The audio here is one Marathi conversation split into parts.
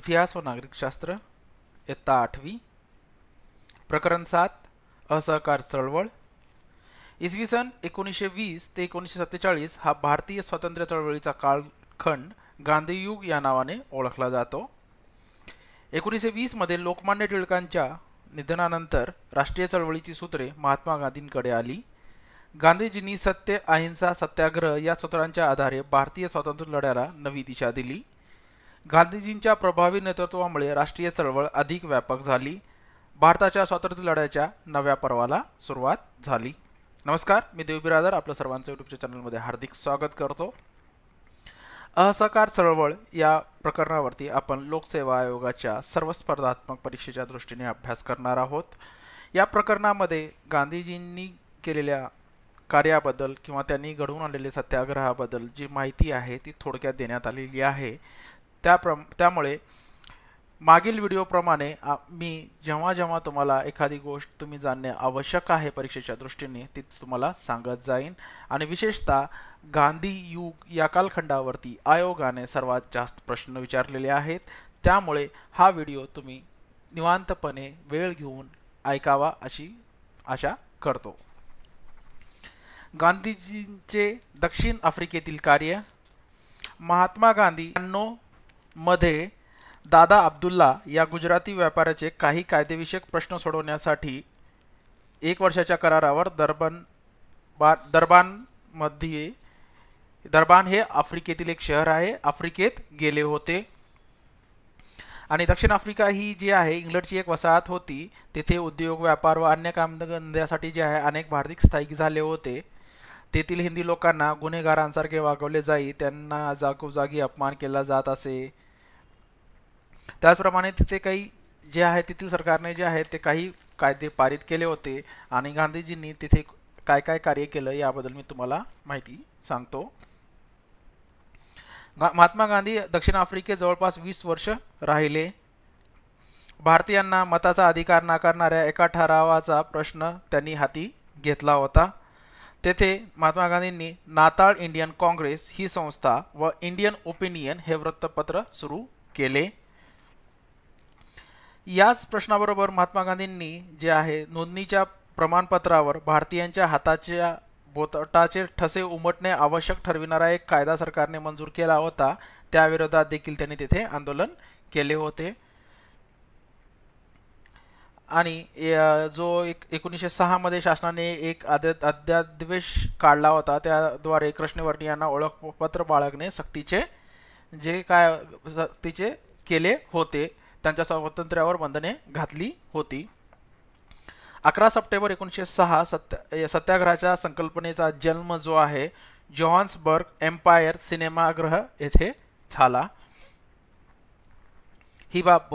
इतिहास व नागरिकशास्त्र इत्ता आठवी प्रकरण सात असहकार चळवळ इसवी सन एकोणीसशे वीस ते एकोणीसशे सत्तेचाळीस हा भारतीय स्वातंत्र्य चळवळीचा कालखंड गांधीयुग या नावाने ओळखला जातो एकोणीसशे वीसमध्ये लोकमान्य टिळकांच्या निधनानंतर राष्ट्रीय चळवळीची सूत्रे महात्मा गांधींकडे आली गांधीजींनी सत्य अहिंसा सत्याग्रह या सूत्रांच्या आधारे भारतीय स्वातंत्र्य लढ्याला नवी दिशा दिली गांधीजींच्या प्रभावी नेतृत्वामुळे राष्ट्रीय चळवळ अधिक व्यापक झाली भारताच्या स्वातंत्र्य लढ्याच्या नव्या पर्वाला सुरुवात झाली नमस्कार मी देवबिरादर आपलं सर्वांचं युट्यूबच्या चॅनलमध्ये हार्दिक स्वागत करतो असहकार चळवळ या प्रकरणावरती आपण लोकसेवा आयोगाच्या सर्व स्पर्धात्मक परीक्षेच्या दृष्टीने अभ्यास करणार आहोत या प्रकरणामध्ये गांधीजींनी केलेल्या कार्याबद्दल किंवा त्यांनी घडवून आणलेले सत्याग्रहाबद्दल जी माहिती आहे ती थोडक्यात देण्यात आलेली आहे त्याप्र त्यामुळे मागील व्हिडिओप्रमाणे मी जेव्हा जेव्हा तुम्हाला एखादी गोष्ट तुम्ही जाणणे आवश्यक आहे परीक्षेच्या दृष्टीने ती तुम्हाला सांगत जाईन आणि विशेषतः गांधी युग या कालखंडावरती आयोगाने सर्वात जास्त प्रश्न विचारलेले आहेत त्यामुळे हा व्हिडिओ तुम्ही निवांतपणे वेळ घेऊन ऐकावा अशी आशा करतो गांधीजींचे दक्षिण आफ्रिकेतील कार्य महात्मा गांधी यांनो मध्ये दादा अब्दुल्ला या गुजराती व्यापाऱ्याचे काही कायदेविषयक प्रश्न सोडवण्यासाठी एक वर्षाच्या करारावर दरबान बा दरबानमध्ये दरबान हे आफ्रिकेतील एक शहर आहे आफ्रिकेत गेले होते आणि दक्षिण आफ्रिका ही जी आहे इंग्लंडची एक वसाहत होती तेथे उद्योग व्यापार व अन्य कामधंद्यासाठी जे आहे अनेक भारतीय स्थायिक झाले होते तेथील हिंदी लोकांना गुन्हेगारांसारखे वागवले जाई त्यांना जागोजागी अपमान केला जात असे त्याचप्रमाणे तिथे काही जे आहे तेथील सरकारने जे आहे ते काही कायदे पारित केले होते आणि गांधीजींनी तिथे काय काय कार्य केलं याबद्दल मी तुम्हाला माहिती सांगतो महात्मा गांधी दक्षिण आफ्रिके जवळपास वीस वर्ष राहिले भारतीयांना मताचा अधिकार नाकारणाऱ्या एका ठरावाचा प्रश्न त्यांनी हाती घेतला होता तेथे महात्मा गांधींनी नाताळ इंडियन काँग्रेस ही संस्था व इंडियन ओपिनियन हे वृत्तपत्र सुरू केले याच प्रश्नाबरोबर महात्मा गांधींनी जे आहे नोंदणीच्या प्रमाणपत्रावर भारतीयांच्या हाताच्या बोतटाचे ठसे उमटणे आवश्यक ठरविणारा एक कायदा सरकारने मंजूर केला होता त्याविरोधात देखील त्यांनी तिथे आंदोलन केले होते आणि जो एक एकोणीसशे सहामध्ये शासनाने एक अध्य अध्यादेश काढला होता त्याद्वारे यांना ओळखपत्र बाळगणे सक्तीचे जे काय सक्तीचे केले होते त्यांच्या स्वातंत्र्यावर बंधने घातली होती अकरा सप्टेंबर एकोणीसशे सहा सत्या सत्याग्रहाच्या संकल्पनेचा जन्म जो आहे जॉन्सबर्ग एम्पायर सिनेमागृह येथे झाला ही बाब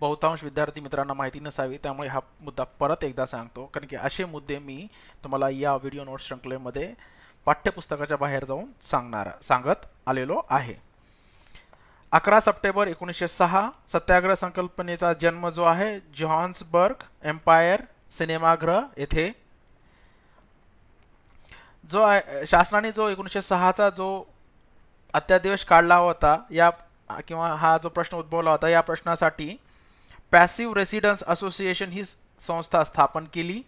बहुतांश विद्यार्थी मित्रांना माहिती नसावी त्यामुळे हा मुद्दा परत एकदा सांगतो कारण की असे मुद्दे मी तुम्हाला या व्हिडिओ नोट्स श्रृंखलेमध्ये पाठ्यपुस्तकाच्या बाहेर जाऊन सांगणार सांगत आलेलो आहे अकरा सप्टेंबर एकोणीसशे सहा सत्याग्रह संकल्पनेचा जन्म जो आहे जॉन्सबर्ग एम्पायर सिनेमाग्रह येथे जो आहे शासनाने जो एकोणीसशे सहाचा जो अत्यादेश काढला होता या किंवा हा जो प्रश्न उद्भवला होता या प्रश्नासाठी पॅसिव्ह रेसिडन्स असोसिएशन ही संस्था स्थापन केली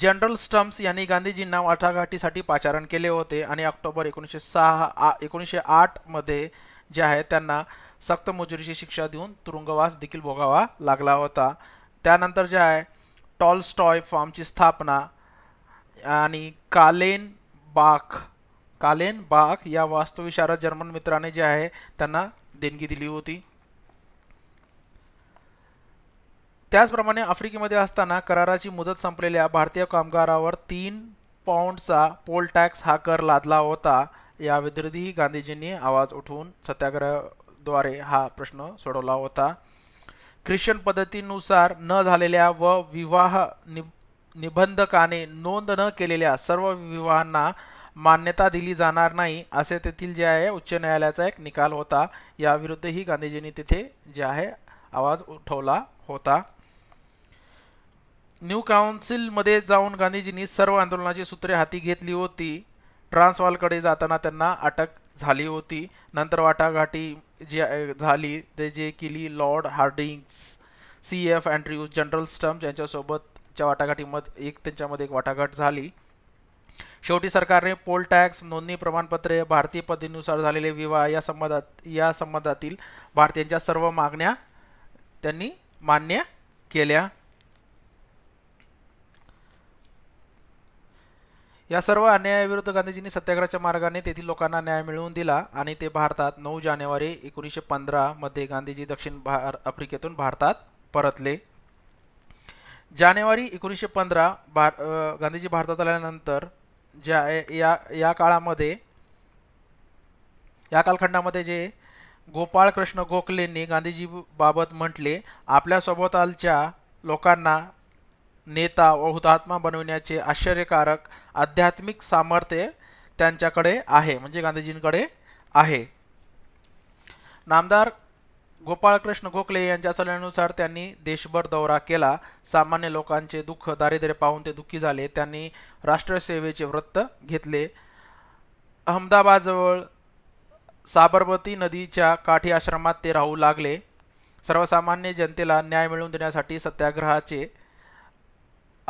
जनरल स्टम्प्स यांनी गांधीजींना वाटाघाटीसाठी पाचारण केले होते आणि ऑक्टोबर एकोणीसशे सहा एकोणीसशे आठमध्ये जे आहे त्यांना सक्त मजुरीची शिक्षा देऊन तुरुंगवास देखील भोगावा लागला होता त्यानंतर जे आहे टॉल स्टॉय फॉर्मची स्थापना आणि कालेन बाख कालेन बाख या वास्तुविशारद जर्मन मित्राने जे आहे त्यांना देणगी दिली होती त्याचप्रमाणे आफ्रिकेमध्ये असताना कराराची मुदत संपलेल्या भारतीय कामगारावर तीन पाऊंडचा पोल टॅक्स हा कर लादला होता या विरुद्धही गांधीजींनी आवाज उठवून सत्याग्रहाद्वारे हा प्रश्न सोडवला होता ख्रिश्चन पद्धतीनुसार न झालेल्या व विवाह निबंधकाने नोंद न केलेल्या सर्व विवाहांना मान्यता दिली जाणार नाही असे तेथील जे आहे उच्च न्यायालयाचा एक निकाल होता याविरुद्धही गांधीजींनी तिथे जे आहे आवाज उठवला होता न्यू काउन्सिलमध्ये जाऊन गांधीजींनी सर्व आंदोलनाची सूत्रे हाती घेतली होती ट्रान्सवालकडे जाताना त्यांना अटक झाली होती नंतर वाटाघाटी जी झाली ते जे केली lord Hardinge C F Andrews general स्टम्प यांच्यासोबतच्या वाटाघाटीमध्ये एक त्यांच्यामध्ये एक वाटाघाट झाली शेवटी सरकारने पोल टॅक्स नोंदणी प्रमाणपत्रे भारतीय पद्धतीनुसार झालेले विवाह या संबंधात या संबंधातील भारतीयांच्या सर्व मागण्या त्यांनी मान्य केल्या या सर्व अन्यायाविरुद्ध गांधीजींनी सत्याग्रहाच्या मार्गाने तेथील लोकांना न्याय मिळवून दिला आणि ते भारतात नऊ जानेवारी एकोणीसशे पंधरामध्ये गांधीजी दक्षिण भार आफ्रिकेतून भारतात परतले जानेवारी एकोणीसशे पंधरा भार गांधीजी भारतात आल्यानंतर ज्या या या काळामध्ये या कालखंडामध्ये जे गोपाळकृष्ण गोखलेंनी गांधीजीबाबत म्हटले आपल्या सभोवतालच्या लोकांना नेता व हुतात्मा बनविण्याचे आश्चर्यकारक आध्यात्मिक सामर्थ्य त्यांच्याकडे आहे म्हणजे गांधीजींकडे आहे नामदार गोपाळकृष्ण गोखले यांच्या सल्ल्यानुसार त्यांनी देशभर दौरा केला सामान्य लोकांचे दुःख दारिद्र्य पाहून ते दुःखी झाले त्यांनी राष्ट्रसेवेचे व्रत घेतले अहमदाबादजवळ साबरमती नदीच्या काठी आश्रमात ते राहू लागले सर्वसामान्य जनतेला न्याय मिळवून देण्यासाठी सत्याग्रहाचे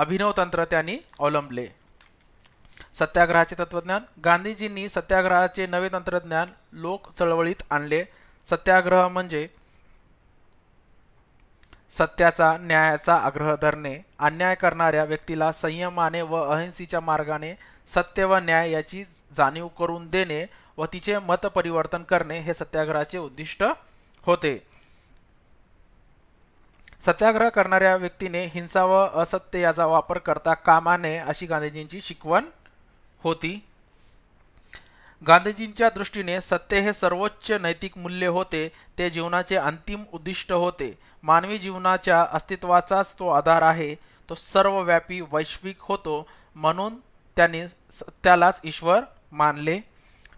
अभिनव तंत्र त्यांनी अवलंबले सत्याग्रहाचे तत्वज्ञान गांधीजींनी सत्याग्रहाचे नवे तंत्रज्ञान लोक चळवळीत आणले सत्याग्रह म्हणजे सत्याचा न्यायाचा आग्रह धरणे अन्याय करणाऱ्या व्यक्तीला संयमाने व अहिंसेच्या मार्गाने सत्य व न्याय याची जाणीव करून देणे व तिचे मत परिवर्तन करणे हे सत्याग्रहाचे उद्दिष्ट होते सत्याग्रह करणाऱ्या व्यक्तीने हिंसा व असत्य याचा वापर करता कामा नये अशी गांधीजींची शिकवण होती गांधीजींच्या दृष्टीने सत्य हे सर्वोच्च नैतिक मूल्य होते ते जीवनाचे अंतिम उद्दिष्ट होते मानवी जीवनाच्या अस्तित्वाचाच तो आधार आहे तो सर्वव्यापी वैश्विक होतो म्हणून त्यांनी सत्यालाच ईश्वर मानले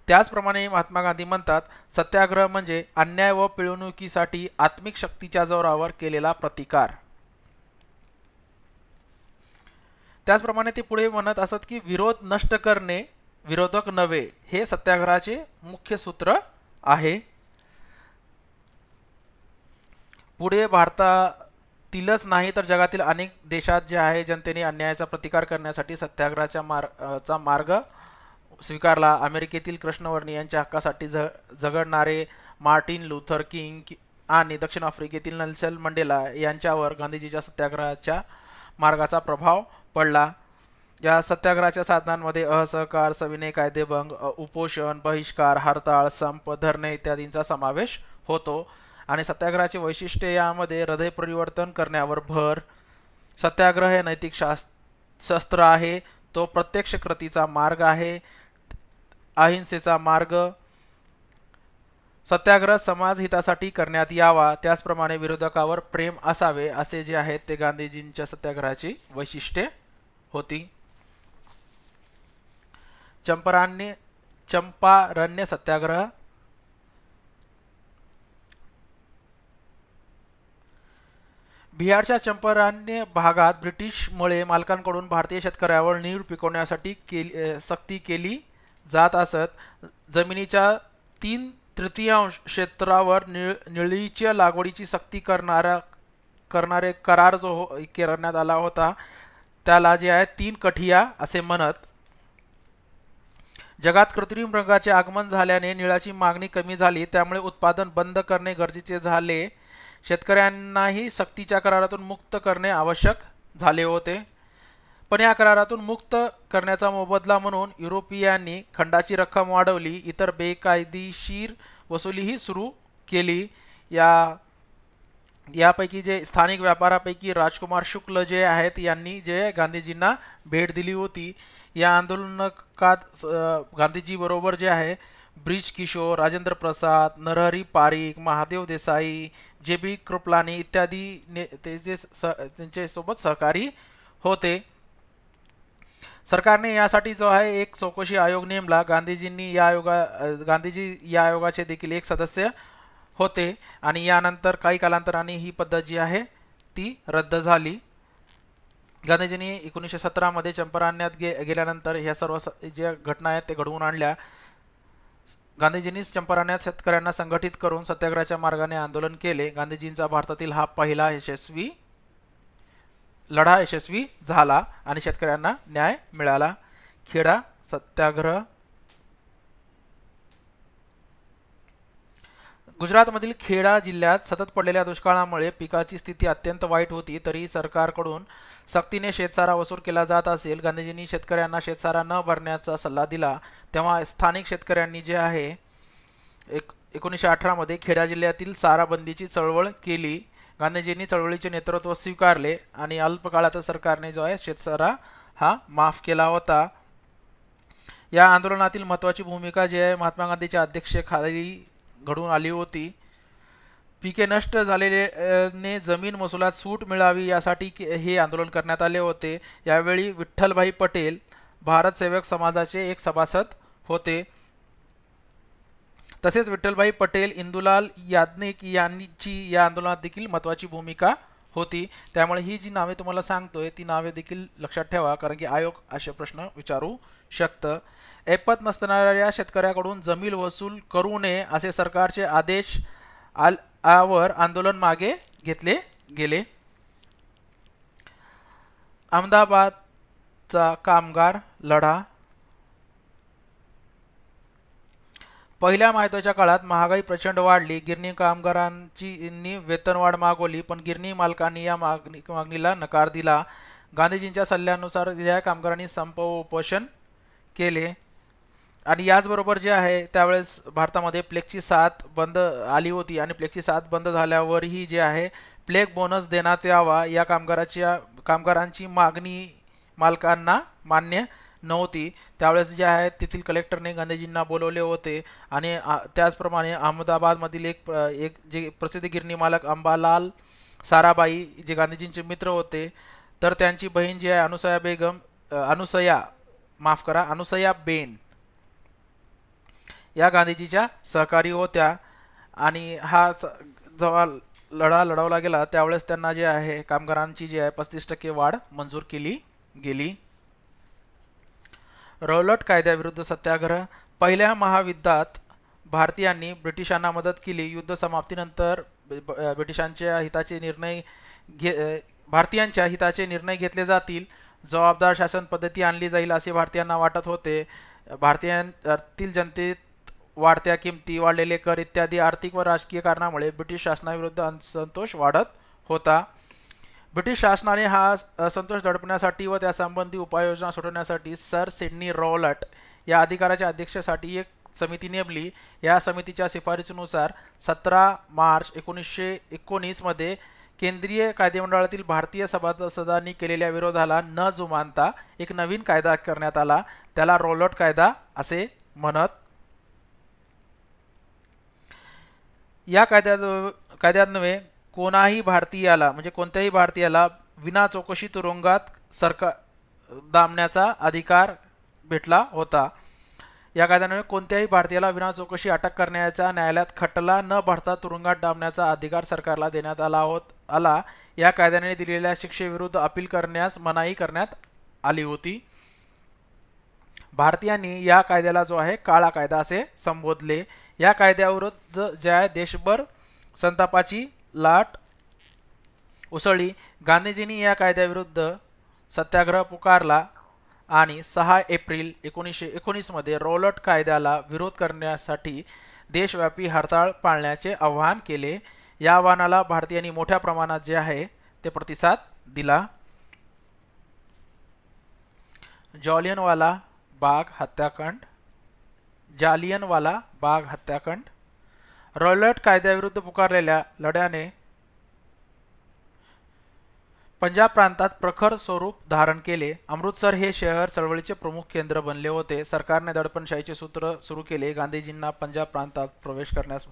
त्याचप्रमाणे महात्मा गांधी म्हणतात सत्याग्रह म्हणजे अन्याय व पिळवणुकीसाठी आत्मिक शक्तीच्या जोरावर केलेला प्रतिकार त्याचप्रमाणे ते पुढे म्हणत असत की विरोध नष्ट करणे विरोधक नव्हे हे सत्याग्रहाचे मुख्य सूत्र आहे पुढे भारतातीलच नाही तर जगातील अनेक देशात जे आहे जनतेने अन्यायाचा प्रतिकार करण्यासाठी सत्याग्रहाच्या मार्ग चा मार्ग स्वीकारला अमेरिकेतील कृष्णवर्णी यांच्या हक्कासाठी झ झगडणारे मार्टिन लुथर किंग आणि दक्षिण आफ्रिकेतील नेल्सन मंडेला यांच्यावर गांधीजीच्या सत्याग्रहाच्या मार्गाचा प्रभाव पडला या सत्याग्रहाच्या साधनांमध्ये असहकार सविनय कायदेभंग उपोषण बहिष्कार हरताळ संप धरणे इत्यादींचा समावेश होतो आणि सत्याग्रहाचे वैशिष्ट्य यामध्ये हृदय परिवर्तन करण्यावर भर सत्याग्रह हे नैतिक शास्त्र आहे तो प्रत्यक्ष कृतीचा मार्ग आहे अहिंसेचा मार्ग सत्याग्रह समाज हितासाठी करण्यात यावा त्याचप्रमाणे विरोधकावर प्रेम असावे असे जे आहेत ते गांधीजींच्या सत्याग्रहाची वैशिष्ट्ये होती चंपरान्य चंपारण्य सत्याग्रह बिहारच्या चंपारण्य भागात ब्रिटिशमुळे मालकांकडून भारतीय शेतकऱ्यावर नीळ पिकवण्यासाठी केली सक्ती केली जात असत जमिनीच्या तीन तृतीयांश क्षेत्रावर निळ निळीच्या लागवडीची सक्ती करणारा करणारे करार जो हो करण्यात आला होता त्याला जे आहे तीन कठिया असे म्हणत जगात कृत्रिम रंगाचे आगमन झाल्याने निळाची मागणी कमी झाली त्यामुळे उत्पादन बंद करणे गरजेचे झाले शेतकऱ्यांनाही सक्तीच्या करारातून मुक्त करणे आवश्यक झाले होते पण या करारातून मुक्त करण्याचा मोबदला म्हणून युरोपियांनी खंडाची रक्कम वाढवली इतर बेकायदेशीर वसुलीही सुरू केली या यापैकी जे स्थानिक व्यापारापैकी राजकुमार शुक्ल जे आहेत यांनी जे गांधीजींना भेट दिली होती या आंदोलनकात गांधीजीबरोबर जे आहे ब्रिज किशोर राजेंद्र प्रसाद नरहरी पारीख महादेव देसाई जे बी कृपलानी इत्यादी ने जे स त्यांच्यासोबत सहकारी होते सरकारने यासाठी जो आहे एक चौकशी आयोग नेमला गांधीजींनी या आयोगा गांधीजी या आयोगाचे देखील एक सदस्य होते आणि यानंतर काही कालांतराने ही पद्धत जी आहे ती रद्द झाली गांधीजींनी एकोणीसशे सतरामध्ये चंपराण्यात गे गेल्यानंतर ह्या सर्व ज्या घटना आहेत ते घडवून आणल्या गांधीजींनीच चंपराण्यात शेतकऱ्यांना संघटित करून सत्याग्रहाच्या मार्गाने आंदोलन केले गांधीजींचा भारतातील हा पहिला यशस्वी लढा यशस्वी झाला आणि शेतकऱ्यांना न्याय मिळाला खेडा सत्याग्रह गुजरातमधील खेडा जिल्ह्यात सतत पडलेल्या दुष्काळामुळे पिकाची स्थिती अत्यंत वाईट होती तरी सरकारकडून सक्तीने शेतसारा वसूल केला जात असेल गांधीजींनी शेतकऱ्यांना शेतसारा न भरण्याचा सल्ला दिला तेव्हा स्थानिक शेतकऱ्यांनी जे आहे एक एकोणीसशे अठरामध्ये खेडा जिल्ह्यातील साराबंदीची चळवळ केली गांधीजींनी चळवळीचे नेतृत्व स्वीकारले आणि अल्पकाळात सरकारने जो आहे शेतसारा हा माफ केला होता या आंदोलनातील महत्त्वाची भूमिका जे आहे महात्मा गांधीच्या अध्यक्षेखाली घडून आली होती पिके नष्ट झालेले जमीन महसुलात सूट मिळावी यासाठी हे आंदोलन करण्यात आले होते यावेळी विठ्ठलभाई पटेल भारत सेवक समाजाचे एक सभासद होते तसेच विठ्ठलभाई पटेल इंदुलाल याज्ञिक यांची या आंदोलनात देखील महत्वाची भूमिका होती त्यामुळे ही जी नावे तुम्हाला सांगतोय ती नावे देखील लक्षात ठेवा कारण की आयोग असे प्रश्न विचारू शकतं ऐपत नसणाऱ्या शेतकऱ्याकडून जमीन वसूल करू नये असे सरकारचे आदेश आल्यावर आंदोलन मागे घेतले गेले अहमदाबादचा कामगार लढा पहिल्या महायुद्धाच्या काळात महागाई प्रचंड वाढली गिरणी कामगारांची वेतनवाढ मागवली पण गिरणी मालकांनी या मागणी मागणीला नकार दिला गांधीजींच्या सल्ल्यानुसार या कामगारांनी संप उपोषण केले आणि याचबरोबर जे आहे त्यावेळेस भारतामध्ये प्लेगची साथ बंद आली होती आणि प्लेगची साथ बंद झाल्यावरही जे आहे प्लेग बोनस देण्यात यावा या कामगाराच्या कामगारांची मागणी मालकांना मान्य नव्हती त्यावेळेस जे आहे तेथील कलेक्टरने गांधीजींना बोलवले होते आणि त्याचप्रमाणे अहमदाबादमधील एक एक जे प्रसिद्ध गिरणी मालक अंबालाल साराबाई जे गांधीजींचे मित्र होते तर त्यांची बहीण जी आहे अनुसया बेगम अनुसया माफ करा अनुसया बेन या गांधीजीच्या सहकारी होत्या आणि हा जेव्हा लढा लढवला गेला त्यावेळेस त्यांना जे आहे कामगारांची जी आहे पस्तीस टक्के वाढ मंजूर केली गेली रौलट कायद्याविरुद्ध सत्याग्रह पहिल्या महायुद्धात भारतीयांनी ब्रिटिशांना मदत केली युद्ध समाप्तीनंतर ब्रिटिशांच्या हिताचे निर्णय घे भारतीयांच्या हिताचे निर्णय घेतले जातील जबाबदार शासन पद्धती आणली जाईल असे भारतीयांना वाटत होते भारतीयांतील जनतेत वाढत्या किमती वाढलेले कर इत्यादी आर्थिक व राजकीय कारणामुळे ब्रिटिश शासनाविरुद्ध असंतोष वाढत होता ब्रिटिश शासनाने हा असंतोष दडपण्यासाठी व त्यासंबंधी उपाययोजना सुटवण्यासाठी सर सिडनी रॉलट या अधिकाऱ्याच्या अध्यक्षासाठी एक समिती नेमली या समितीच्या शिफारसीनुसार सतरा मार्च एकोणीसशे एकोणीसमध्ये केंद्रीय कायदेमंडळातील भारतीय सभासदांनी केलेल्या विरोधाला न जुमानता एक नवीन कायदा करण्यात आला त्याला रोलट कायदा असे म्हणत या कायद्या कायद्यान्वये कोणाही भारतीयाला म्हणजे कोणत्याही भारतीयाला विना चौकशी तुरुंगात सरकार दामण्याचा अधिकार भेटला होता या कायद्यामुळे कोणत्याही भारतीयाला विना चौकशी अटक करण्याचा न्यायालयात खटला न भरता तुरुंगात डांबण्याचा अधिकार सरकारला देण्यात आला होत आला या कायद्याने दिलेल्या शिक्षेविरुद्ध अपील करण्यास मनाई करण्यात आली होती भारतीयांनी या कायद्याला जो आहे काळा कायदा असे संबोधले या कायद्याविरुद्ध ज्या देशभर संतापाची लाट उसळली गांधीजींनी या कायद्याविरुद्ध सत्याग्रह पुकारला आणि सहा एप्रिल एकोणीसशे एकोणीसमध्ये रोलट कायद्याला विरोध करण्यासाठी देशव्यापी हरताळ पाळण्याचे आवाहन केले या आव्हानाला भारतीयांनी मोठ्या प्रमाणात जे आहे ते प्रतिसाद दिला जॉलियनवाला बाग हत्याकांड जालियनवाला बाग हत्याकांड रॉयलट कायद्याविरुद्ध पुकारलेल्या लढ्याने पंजाब प्रांतात प्रखर स्वरूप धारण केले अमृतसर हे शहर चळवळीचे प्रमुख केंद्र बनले होते सरकारने दडपणशाहीचे सूत्र सुरू केले गांधीजींना पंजाब प्रांतात प्रवेश करण्यास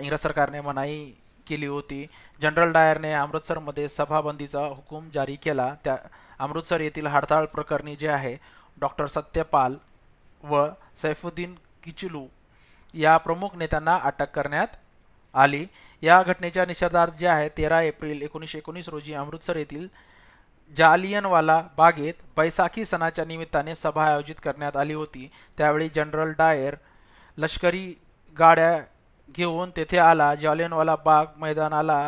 इंग्रज सरकारने मनाई केली होती जनरल डायरने अमृतसरमध्ये सभाबंदीचा हुकूम जारी केला त्या अमृतसर येथील हडताळ प्रकरणी जे आहे डॉक्टर सत्यपाल व सैफुद्दीन किचलू या प्रमुख नेत्यांना अटक करण्यात आली या घटनेच्या निषेधार्थ जे आहे तेरा एप्रिल एकोणीसशे एकोणीस रोजी अमृतसर येथील जालियनवाला बागेत बैसाखी सणाच्या निमित्ताने सभा आयोजित करण्यात आली होती त्यावेळी जनरल डायर लष्करी गाड्या घेऊन तेथे आला जालियनवाला बाग मैदानाला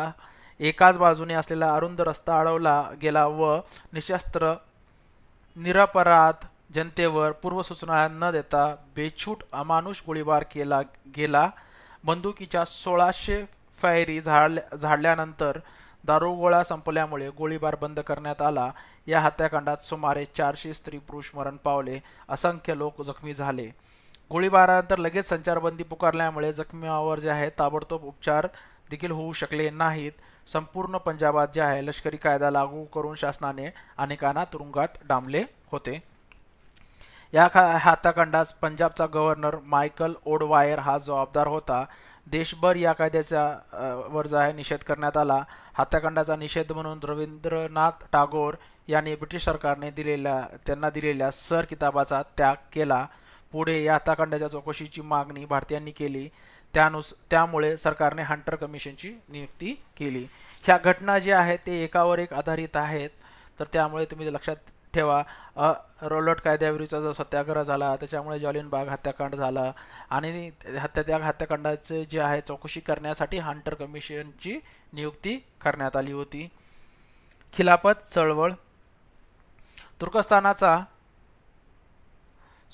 एकाच बाजूने असलेला अरुंद रस्ता अडवला गेला व निशस्त्र निरपराध जनतेवर पूर्वसूचना न देता बेछूट अमानुष गोळीबार केला गेला बंदुकीच्या सोळाशे फायरी झाडल्या झाडल्यानंतर दारुगोळा संपल्यामुळे गोळीबार बंद करण्यात आला या हत्याकांडात सुमारे चारशे स्त्री पुरुष मरण पावले असंख्य लोक जखमी झाले गोळीबारानंतर लगेच संचारबंदी पुकारल्यामुळे जखमीवर जे आहे ताबडतोब उपचार देखील होऊ शकले नाहीत संपूर्ण पंजाबात जे आहे लष्करी कायदा लागू करून शासनाने अनेकांना तुरुंगात डांबले होते या खा पंजाबचा गव्हर्नर मायकल ओडवायर हा जबाबदार होता देशभर या कायद्याचा वर जो आहे निषेध करण्यात आला हत्याकांडाचा निषेध म्हणून रवींद्रनाथ टागोर यांनी ब्रिटिश सरकारने दिलेल्या त्यांना दिलेल्या सर किताबाचा त्याग केला पुढे या हत्याकांडाच्या चौकशीची मागणी भारतीयांनी केली त्यानुस त्यामुळे सरकारने हंटर कमिशनची नियुक्ती केली ह्या घटना ज्या आहेत ते एकावर एक आधारित आहेत तर त्यामुळे तुम्ही लक्षात ठेवा रोलट कायद्याविरुद्धचा जो सत्याग्रह झाला त्याच्यामुळे जॉलिन बाग हत्याकांड झाला आणि हत्या त्या हत्याकांडाचे जे आहे चौकशी करण्यासाठी हंटर कमिशनची नियुक्ती करण्यात आली होती खिलाफत चळवळ तुर्कस्तानाचा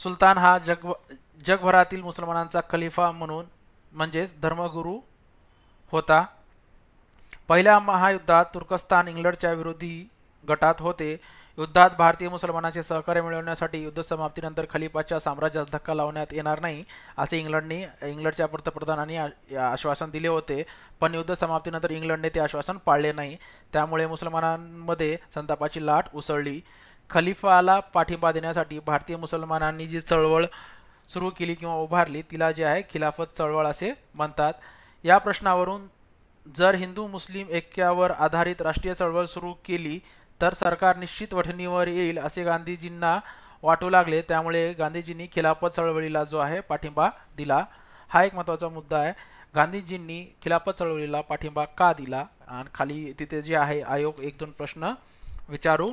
सुलतान हा जग जगभरातील मुसलमानांचा खलिफा म्हणून म्हणजेच धर्मगुरू होता पहिल्या महायुद्धात तुर्कस्तान इंग्लंडच्या विरोधी गटात होते युद्धात भारतीय मुसलमानांचे सहकार्य मिळवण्यासाठी युद्ध समाप्तीनंतर खलिफाच्या साम्राज्यास धक्का लावण्यात येणार नाही असे इंग्लंडने इंग्लंडच्या पंतप्रधानांनी आश्वासन दिले होते पण युद्ध समाप्तीनंतर इंग्लंडने ते आश्वासन पाळले नाही त्यामुळे मुसलमानांमध्ये संतापाची लाट उसळली खलिफाला पाठिंबा देण्यासाठी भारतीय मुसलमानांनी जी चळवळ सुरू केली किंवा उभारली तिला जे आहे खिलाफत चळवळ असे म्हणतात या प्रश्नावरून जर हिंदू मुस्लिम ऐक्यावर आधारित राष्ट्रीय चळवळ सुरू केली तर सरकार निश्चित वठणीवर येईल असे गांधीजींना वाटू लागले त्यामुळे गांधीजींनी खिलाफत चळवळीला जो आहे पाठिंबा दिला हा एक महत्त्वाचा मुद्दा आहे गांधीजींनी खिलाफत चळवळीला पाठिंबा का दिला आणि खाली तिथे जे आहे आयोग एक दोन प्रश्न विचारू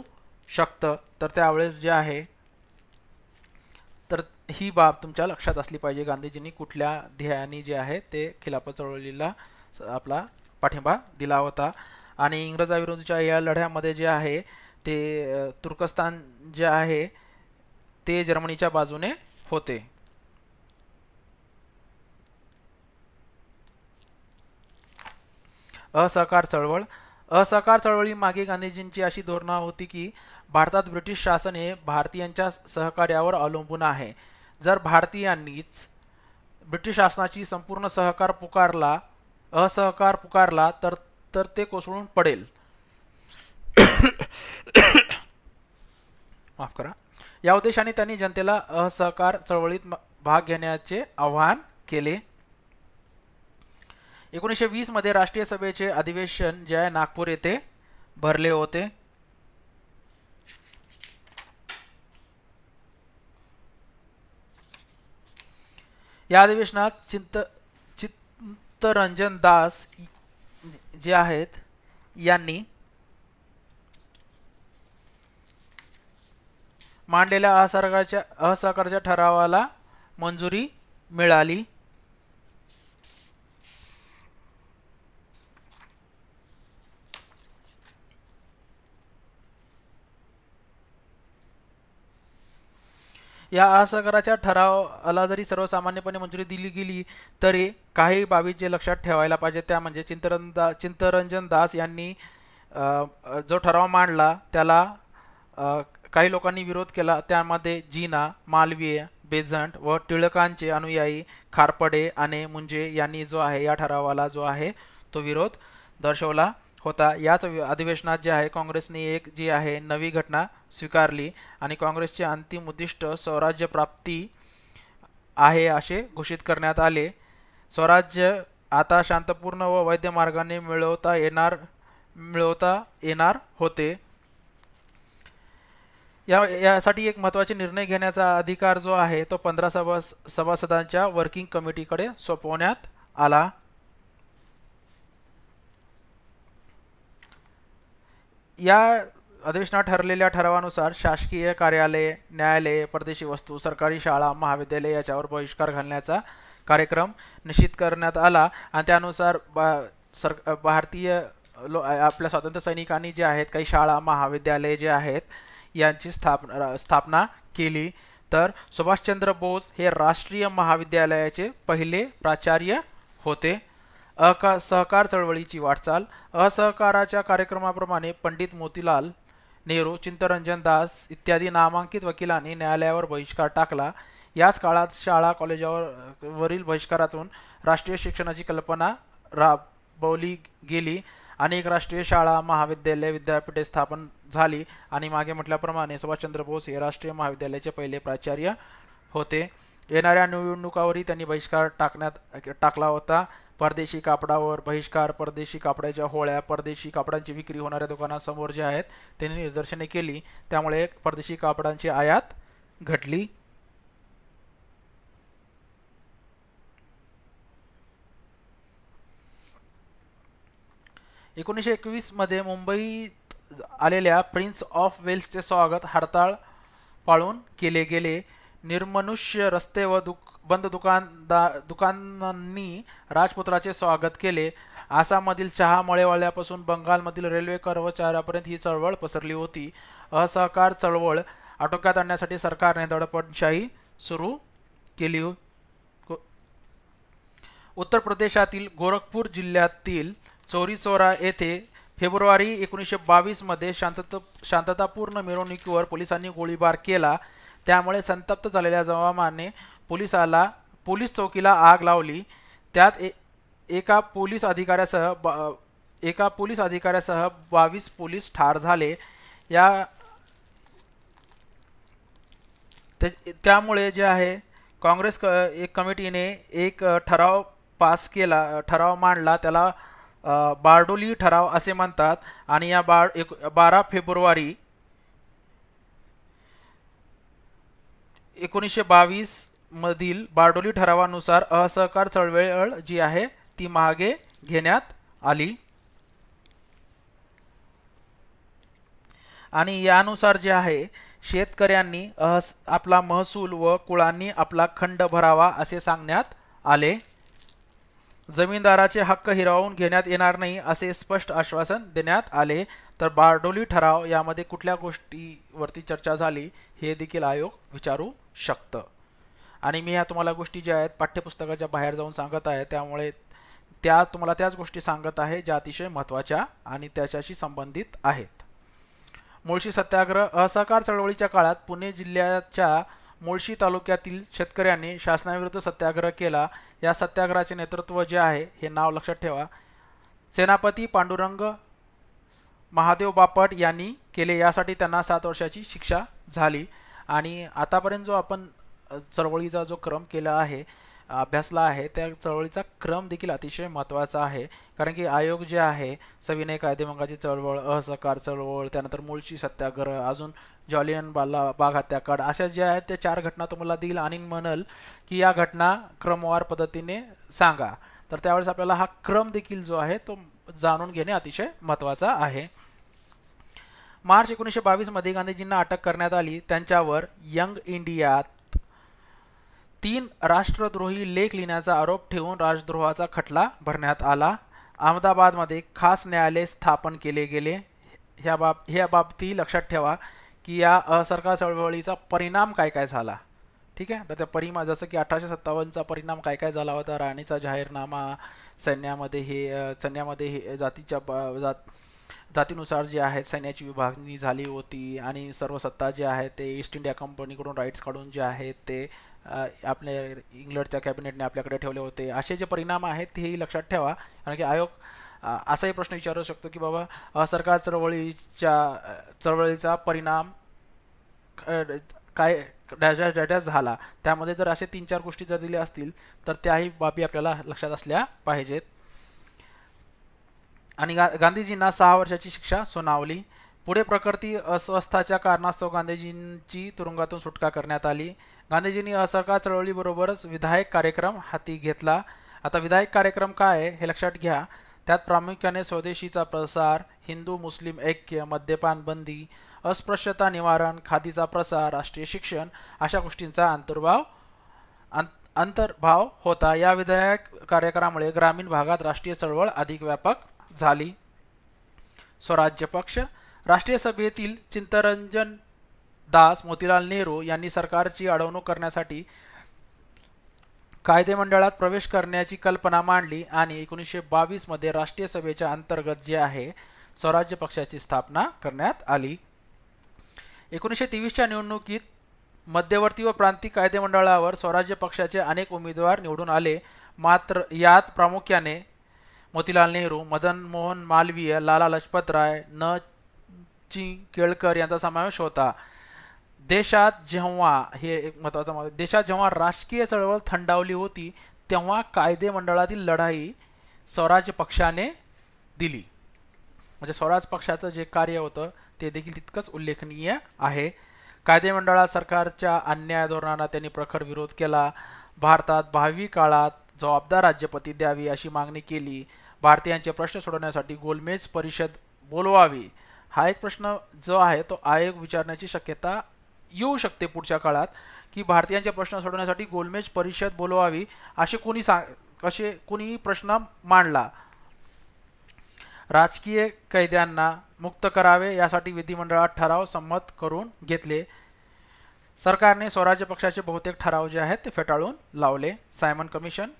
शकतं तर त्यावेळेस जे आहे तर ही बाब तुमच्या लक्षात असली पाहिजे गांधीजींनी कुठल्या ध्येयाने जे आहे ते खिलाफत चळवळीला आपला पाठिंबा दिला होता आणि इंग्रजाविरुद्धच्या या लढ्यामध्ये जे आहे ते तुर्कस्तान जे आहे ते जर्मनीच्या बाजूने होते असहकार चळवळ असहकार चळवळी मागे गांधीजींची अशी धोरणा होती की भारतात ब्रिटिश शासन हे भारतीयांच्या सहकार्यावर अवलंबून आहे जर भारतीयांनीच ब्रिटिश शासनाची संपूर्ण सहकार पुकारला असहकार पुकारला तर तर ते कोसळून पडेल माफ करा या उद्देशाने त्यांनी जनतेला असहकार चळवळीत भाग घेण्याचे आवाहन केले एकोणीसशे वीस मध्ये राष्ट्रीय सभेचे अधिवेशन जे आहे नागपूर येथे भरले होते या अधिवेशनात चिंत चित्तरंजन दास जे आहेत यांनी मांडलेल्या असहकाराच्या असहकारच्या ठरावाला मंजुरी मिळाली या असहकाराच्या ठरावाला जरी सर्वसामान्यपणे मंजुरी दिली गेली तरी काही बाबी जे लक्षात ठेवायला पाहिजे त्या म्हणजे चिंतरंदा चिंतरंजन दास यांनी जो ठराव मांडला त्याला काही लोकांनी विरोध केला त्यामध्ये जीना मालवीय बेझंट व टिळकांचे अनुयायी खारपडे आणि मुंजे यांनी जो आहे या ठरावाला जो आहे तो विरोध दर्शवला होता याच अधिवेशनात जे आहे काँग्रेसने एक जी आहे नवी घटना स्वीकारली आणि काँग्रेसचे अंतिम उद्दिष्ट स्वराज्य प्राप्ती आहे असे घोषित करण्यात आले स्वराज्य आता शांतपूर्ण व वैद्य मार्गाने मिळवता येणार मिळवता येणार होते या यासाठी एक महत्त्वाचे निर्णय घेण्याचा अधिकार जो आहे तो पंधरा सभा सभासदांच्या वर्किंग कमिटीकडे सोपवण्यात आला या अधिवेशनात ठरलेल्या ठरावानुसार शासकीय कार्यालय न्यायालय परदेशी वस्तू सरकारी शाळा महाविद्यालय याच्यावर बहिष्कार घालण्याचा कार्यक्रम निश्चित करण्यात आला आणि त्यानुसार बा सर भारतीय लो आपल्या स्वातंत्र्य सैनिकांनी जे आहेत काही शाळा महाविद्यालये जे आहेत यांची स्थापना स्थापना केली तर सुभाषचंद्र बोस हे राष्ट्रीय महाविद्यालयाचे पहिले प्राचार्य होते अका सहकार चळवळीची वाटचाल असहकाराच्या कार्यक्रमाप्रमाणे पंडित मोतीलाल नेहरू चिंतरंजन दास इत्यादी नामांकित वकिलांनी न्यायालयावर बहिष्कार टाकला याच काळात शाळा कॉलेजावर वरील बहिष्कारातून राष्ट्रीय शिक्षणाची कल्पना राबवली गेली अनेक राष्ट्रीय शाळा महाविद्यालय विद्यापीठे स्थापन झाली आणि मागे म्हटल्याप्रमाणे सुभाषचंद्र बोस हे राष्ट्रीय महाविद्यालयाचे पहिले प्राचार्य होते येणाऱ्या निवडणुकावरही त्यांनी बहिष्कार टाकण्यात टाकला होता परदेशी कापडावर बहिष्कार परदेशी कापडाच्या होळ्या परदेशी कापडांची विक्री होणाऱ्या दुकानासमोर जे आहेत त्यांनी निदर्शने केली त्यामुळे परदेशी कापडांची आयात घटली एकोणीसशे मध्ये मुंबईत आलेल्या प्रिन्स ऑफ वेल्सचे स्वागत हडताळ पाळून केले गेले निर्मनुष्य रस्ते व दुक बंद दुकानदा दुकानांनी राजपुत्राचे स्वागत केले आसाममधील चहा मळेवाल्यापासून बंगालमधील रेल्वे कर्मचाऱ्यापर्यंत ही चळवळ पसरली होती असहकार चळवळ आटोक्यात आणण्यासाठी सरकारने दडपणशाही सुरू केली उत्तर प्रदेशातील गोरखपूर जिल्ह्यातील चोरीचोरा येथे फेब्रुवारी एकोणीसशे बावीसमध्ये शांतत शांततापूर्ण मिरवणुकीवर पोलिसांनी गोळीबार केला त्यामुळे संतप्त झालेल्या जवामाने पोलिसाला पोलीस चौकीला आग लावली त्यात ए एका पोलीस अधिकाऱ्यासह एका पोलीस अधिकाऱ्यासह बावीस पोलीस ठार झाले या त्यामुळे जे आहे काँग्रेस क एक कमिटीने एक ठराव पास केला ठराव मांडला त्याला बारडोली ठराव असे म्हणतात आणि या बार एक बारा फेब्रुवारी एकोणीसशे बावीस मधील बारडोली ठरावानुसार असहकार चळवळ जी आहे ती मागे घेण्यात आली आणि यानुसार जे आहे शेतकऱ्यांनी अहस आपला महसूल व कुळांनी आपला खंड भरावा असे सांगण्यात आले जमीनदाराचे हक्क हिरावून घेण्यात येणार नाही असे स्पष्ट आश्वासन देण्यात आले तर बारडोली ठराव यामध्ये कुठल्या गोष्टीवरती चर्चा झाली हे देखील आयोग विचारू शकतं आणि मी ह्या तुम्हाला गोष्टी ज्या आहेत पाठ्यपुस्तकाच्या बाहेर जाऊन सांगत आहे त्यामुळे त्या तुम्हाला त्याच गोष्टी सांगत आहे ज्या अतिशय महत्त्वाच्या आणि त्याच्याशी संबंधित आहेत मुळशी सत्याग्रह असहकार चळवळीच्या काळात पुणे जिल्ह्याच्या मुळशी तालुक्यातील शेतकऱ्यांनी शासनाविरुद्ध सत्याग्रह केला या सत्याग्रहाचे नेतृत्व जे आहे हे नाव लक्षात ठेवा सेनापती पांडुरंग महादेव बापट यांनी केले यासाठी त्यांना सात वर्षाची शिक्षा झाली आणि आतापर्यंत जो आपण चळवळीचा जो क्रम केला आहे अभ्यासला आहे त्या चळवळीचा क्रम देखील अतिशय महत्त्वाचा आहे कारण की आयोग जे आहे सविनय कायदेभंगाची चळवळ असहकार चळवळ त्यानंतर मुळशी सत्याग्रह अजून जॉलियन बाला बाग हत्याकांड अशा ज्या आहेत त्या चार घटना तुम्हाला देईल आणि म्हणल की या घटना क्रमवार पद्धतीने सांगा तर त्यावेळेस आपल्याला हा क्रम देखील जो आहे तो जाणून घेणे अतिशय महत्त्वाचा आहे मार्च एकोणीसशे बावीसमध्ये गांधीजींना अटक करण्यात आली त्यांच्यावर यंग इंडियात तीन राष्ट्रद्रोही लेख लिहिण्याचा आरोप ठेवून राजद्रोहाचा खटला भरण्यात आला अहमदाबादमध्ये खास न्यायालय स्थापन केले गेले ह्या बाब ह्या बाबती लक्षात ठेवा की या असरकार चळवळीचा परिणाम काय काय झाला ठीक आहे तर त्या परिमा जसं की अठराशे सत्तावन्नचा परिणाम काय काय झाला होता राणीचा जाहीरनामा सैन्यामध्ये हे सैन्यामध्ये हे जातीच्या जात जातीनुसार जे आहेत सैन्याची विभागणी झाली होती आणि सर्व सत्ता जे आहे ते ईस्ट इंडिया कंपनीकडून राईट्स काढून जे आहेत ते आपल्या इंग्लंडच्या कॅबिनेटने आपल्याकडे ठेवले होते असे जे परिणाम आहेत तेही लक्षात ठेवा कारण की आयोग असाही प्रश्न विचारू शकतो की बाबा असरकार चळवळीच्या चळवळीचा परिणाम काय डॅज डॅटॅज झाला त्यामध्ये जर असे तीन चार गोष्टी जर दिल्या असतील तर त्याही बाबी आपल्याला लक्षात असल्या पाहिजेत आणि गा गांधीजींना सहा वर्षाची शिक्षा सुनावली पुढे प्रकृती अस्वस्थाच्या कारणास्तव गांधीजींची तुरुंगातून सुटका करण्यात आली गांधीजींनी असहकार चळवळीबरोबरच विधायक कार्यक्रम हाती घेतला आता विधायक कार्यक्रम काय आहे हे लक्षात घ्या त्यात प्रामुख्याने स्वदेशीचा प्रसार हिंदू मुस्लिम ऐक्य मद्यपान बंदी अस्पृश्यता निवारण खादीचा प्रसार राष्ट्रीय शिक्षण अशा गोष्टींचा अंतर्भाव अंतर्भाव होता या विधायक कार्यक्रमामुळे ग्रामीण भागात राष्ट्रीय चळवळ अधिक व्यापक झाली स्वराज्य पक्ष राष्ट्रीय सभेतील चिंतरंजन दास मोतीलाल नेहरू यांनी सरकारची अडवणूक करण्यासाठी कायदेमंडळात प्रवेश करण्याची कल्पना मांडली आणि एकोणीसशे बावीसमध्ये राष्ट्रीय सभेच्या अंतर्गत जे आहे स्वराज्य पक्षाची स्थापना करण्यात आली एकोणीसशे तेवीसच्या निवडणुकीत मध्यवर्ती व प्रांतिक कायदेमंडळावर स्वराज्य पक्षाचे अनेक उमेदवार निवडून आले मात्र यात प्रामुख्याने मोतीलाल नेहरू मदन मोहन मालवीय लाला लजपतराय न चिंग केळकर यांचा समावेश होता देशात जेव्हा हे एक मत देशात जेव्हा राजकीय चळवळ थंडावली होती तेव्हा कायदे मंडळातील लढाई स्वराज्य पक्षाने दिली म्हणजे स्वराज पक्षाचं जे कार्य होतं ते देखील तितकंच उल्लेखनीय आहे कायदे मंडळात सरकारच्या अन्याय धोरणांना त्यांनी प्रखर विरोध केला भारतात भावी काळात जबाबदार राज्यपती द्यावी अशी मागणी केली भारतीयांचे प्रश्न सोडवण्यासाठी गोलमेज परिषद बोलवावी हा एक प्रश्न जो आहे तो आयोग विचारण्याची शक्यता येऊ शकते पुढच्या काळात की भारतीयांचे प्रश्न सोडवण्यासाठी गोलमेज परिषद बोलवावी असे कोणी असे कोणी प्रश्न मांडला राजकीय कैद्यांना मुक्त करावे यासाठी विधिमंडळात ठराव संमत करून घेतले सरकारने स्वराज्य पक्षाचे बहुतेक ठराव जे आहेत ते फेटाळून लावले सायमन कमिशन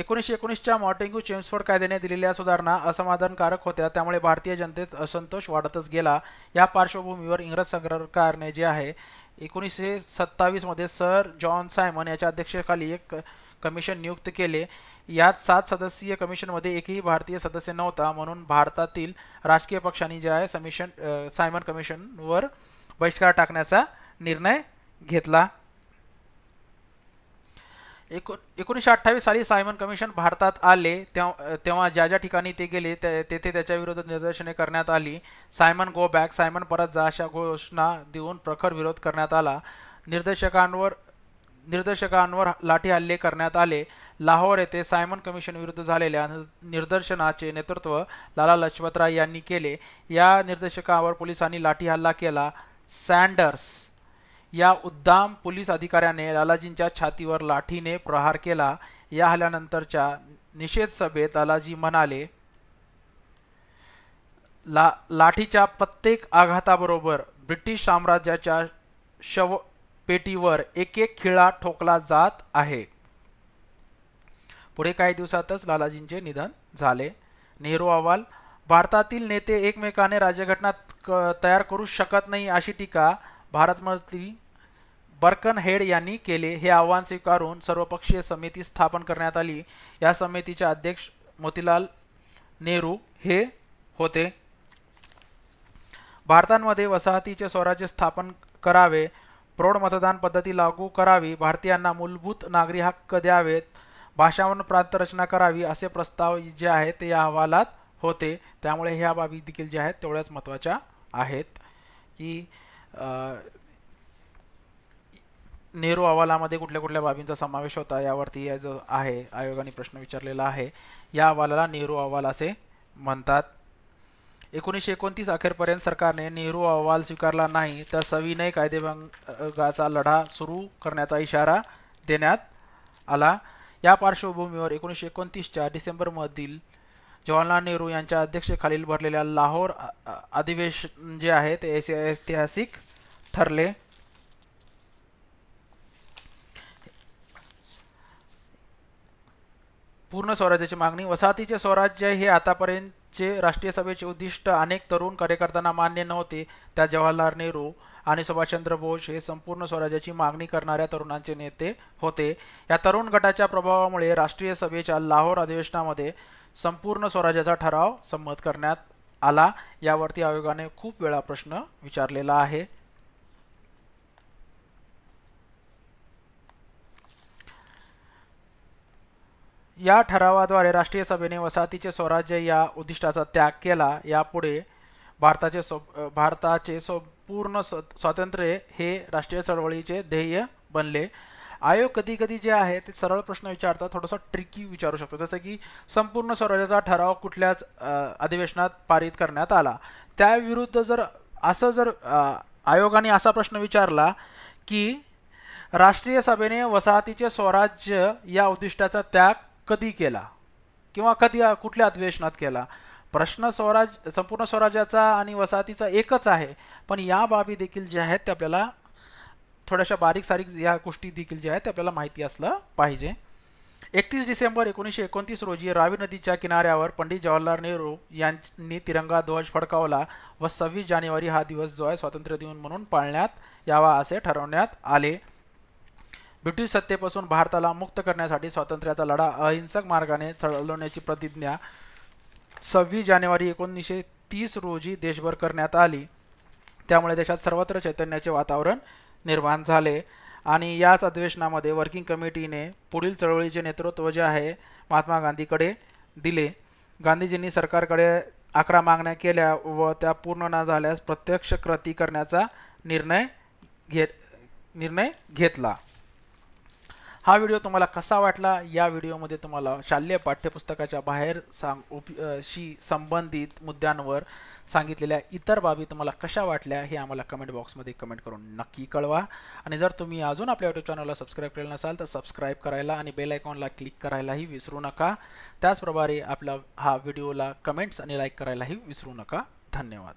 एकोणीसशे एकोणीसच्या मॉटेंगू चेम्सफोर्ड कायद्याने दिलेल्या सुधारणा असमाधानकारक होत्या त्यामुळे भारतीय जनतेत असंतोष वाढतच गेला या पार्श्वभूमीवर इंग्रज सरकारने जे आहे एकोणीसशे सत्तावीसमध्ये सर जॉन सायमन याच्या अध्यक्षतेखाली एक कमिशन नियुक्त केले यात सात सदस्यीय कमिशनमध्ये एकही भारतीय सदस्य नव्हता म्हणून भारतातील राजकीय पक्षांनी जे आहे समिशन सायमन कमिशनवर बहिष्कार टाकण्याचा निर्णय घेतला एको एकोणीसशे अठ्ठावीस साली सायमन कमिशन भारतात आले तेव्हा ज्या ज्या ठिकाणी ते गेले तेथे त्याच्या विरोधात निदर्शने करण्यात आली सायमन गो बॅक सायमन परत जा अशा घोषणा देऊन प्रखर विरोध करण्यात आला निर्देशकांवर निर्देशकांवर लाठी हल्ले करण्यात आले लाहोर येथे सायमन कमिशन विरुद्ध झालेल्या निदर्शनाचे नेतृत्व लाला लजपतराय यांनी केले या निर्देशकावर पोलिसांनी लाठी हल्ला केला सँडर्स या उद्दाम पोलीस अधिकाऱ्याने लालाजींच्या छातीवर लाठीने प्रहार केला या हल्ल्यानंतरच्या निषेध सभेत लालाजी म्हणाले ला लाठीच्या प्रत्येक आघाताबरोबर ब्रिटिश साम्राज्याच्या शवपेटीवर एक एक खिळा ठोकला जात आहे पुढे काही दिवसातच लालाजींचे निधन झाले नेहरू अहवाल भारतातील नेते एकमेकाने राज्यघटना तयार करू शकत नाही अशी टीका भारतमधील बर्कन हेड यांनी केले हे आव्हान स्वीकारून सर्वपक्षीय समिती स्थापन करण्यात आली या समितीचे अध्यक्ष मोतीलाल नेहरू हे होते भारतामध्ये वसाहतीचे स्वराज्य स्थापन करावे प्रौढ मतदान पद्धती लागू करावी भारतीयांना मूलभूत नागरी हक्क द्यावेत भाषावरून प्रांत रचना करावी असे प्रस्ताव जे आहेत ते या अहवालात होते त्यामुळे ह्या बाबी देखील ज्या आहेत तेवढ्याच महत्त्वाच्या आहेत की नेहरू अहवालामध्ये कुठल्या कुठल्या बाबींचा समावेश होता यावरती जो आहे आयोगाने प्रश्न विचारलेला आहे या अहवालाला नेहरू अहवाल असे म्हणतात एकोणीसशे एकोणतीस अखेरपर्यंत सरकारने नेहरू अहवाल स्वीकारला नाही तर सविनय कायदेभंगाचा लढा सुरू करण्याचा इशारा देण्यात आला या पार्श्वभूमीवर एकोणीसशे एकोणतीसच्या डिसेंबरमधील जवाहरलाल नेहरू यांच्या अध्यक्षेखालील भरलेल्या लाहोर अधिवेशन जे आहे ते ऐतिहासिक ठरले पूर्ण स्वराज्याची मागणी वसाहतीचे स्वराज्य हे आतापर्यंतचे राष्ट्रीय सभेचे उद्दिष्ट अनेक तरुण कार्यकर्त्यांना मान्य नव्हते त्या जवाहरलाल नेहरू आणि सुभाषचंद्र बोस हे संपूर्ण स्वराज्याची मागणी करणाऱ्या तरुणांचे नेते होते या तरुण गटाच्या प्रभावामुळे राष्ट्रीय सभेच्या लाहोर अधिवेशनामध्ये संपूर्ण स्वराज्याचा ठराव संमत करण्यात आला यावरती आयोगाने खूप वेळा प्रश्न विचारलेला आहे या ठरावाद्वारे राष्ट्रीय सभेने वसाहतीचे स्वराज्य या उद्दिष्टाचा त्याग केला यापुढे भारताचे सो भारताचे संपूर्ण स्वातंत्र्य हे राष्ट्रीय चळवळीचे ध्येय बनले आयोग कधी कधी जे आहे ते सरळ प्रश्न विचारतात थोडंसं ट्रिकी विचारू शकतो जसं की संपूर्ण स्वराज्याचा ठराव कुठल्याच अधिवेशनात पारित करण्यात आला त्याविरुद्ध जर असं जर आयोगाने असा प्रश्न विचारला की राष्ट्रीय सभेने वसाहतीचे स्वराज्य या उद्दिष्टाचा त्याग कधी केला किंवा कधी कुठल्या अधिवेशनात केला प्रश्न स्वराज संपूर्ण स्वराज्याचा आणि वसाहतीचा एकच आहे पण या बाबी देखील ज्या आहेत त्या आपल्याला थोड्याशा बारीक सारीक या गोष्टी देखील ज्या आहेत त्या आपल्याला माहिती असलं पाहिजे एकतीस डिसेंबर एकोणीसशे एकोणतीस रोजी रावी नदीच्या किनाऱ्यावर पंडित जवाहरलाल नेहरू यांनी तिरंगा ध्वज फडकावला व सव्वीस जानेवारी हा दिवस जो आहे स्वातंत्र्य दिन म्हणून पाळण्यात यावा असे ठरवण्यात आले ब्रिटिश सत्तेपासून भारताला मुक्त करण्यासाठी स्वातंत्र्याचा लढा अहिंसक मार्गाने चढवण्याची प्रतिज्ञा सव्वीस जानेवारी एकोणीसशे तीस रोजी देशभर करण्यात आली त्यामुळे देशात सर्वत्र चैतन्याचे वातावरण निर्माण झाले आणि याच अधिवेशनामध्ये वर्किंग कमिटीने पुढील चळवळीचे नेतृत्व जे आहे महात्मा गांधीकडे दिले गांधीजींनी सरकारकडे अकरा मागण्या केल्या व त्या पूर्ण न झाल्यास प्रत्यक्ष कृती करण्याचा निर्णय घे निर्णय घेतला हा व्हिडिओ तुम्हाला कसा वाटला या व्हिडिओमध्ये तुम्हाला शालेय पाठ्यपुस्तकाच्या बाहेर सांग उप शी संबंधित मुद्द्यांवर सांगितलेल्या इतर बाबी तुम्हाला कशा वाटल्या हे आम्हाला कमेंट बॉक्समध्ये कमेंट करून नक्की कळवा आणि जर तुम्ही अजून आपल्या युट्यूब चॅनलला सबस्क्राईब केलं नसाल तर सबस्क्राईब करायला आणि बेल आयकॉनला क्लिक करायलाही विसरू नका त्याचप्रमाणे आपला हा व्हिडिओला कमेंट्स आणि लाईक करायलाही विसरू नका धन्यवाद